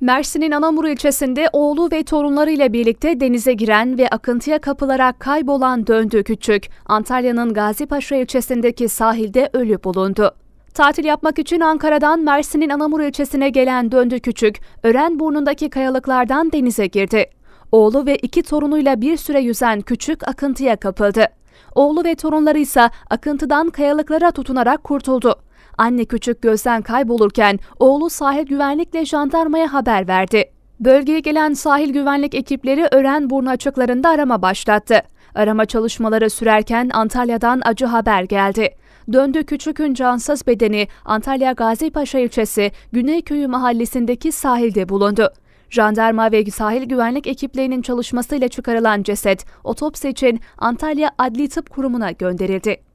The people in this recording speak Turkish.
Mersin'in Anamur ilçesinde oğlu ve torunlarıyla birlikte denize giren ve akıntıya kapılarak kaybolan döndü küçük, Antalya'nın Gazipaşa ilçesindeki sahilde ölü bulundu. Tatil yapmak için Ankara'dan Mersin'in Anamur ilçesine gelen döndü küçük, burnundaki kayalıklardan denize girdi. Oğlu ve iki torunuyla bir süre yüzen küçük akıntıya kapıldı. Oğlu ve torunları ise akıntıdan kayalıklara tutunarak kurtuldu. Anne küçük gözden kaybolurken oğlu sahil güvenlikle jandarmaya haber verdi. Bölgeye gelen sahil güvenlik ekipleri Örenburnu açıklarında arama başlattı. Arama çalışmaları sürerken Antalya'dan acı haber geldi. Döndü Küçük'ün cansız bedeni Antalya Gazipaşa ilçesi Güneyköy mahallesindeki sahilde bulundu. Jandarma ve sahil güvenlik ekiplerinin çalışmasıyla çıkarılan ceset otopsi için Antalya Adli Tıp Kurumu'na gönderildi.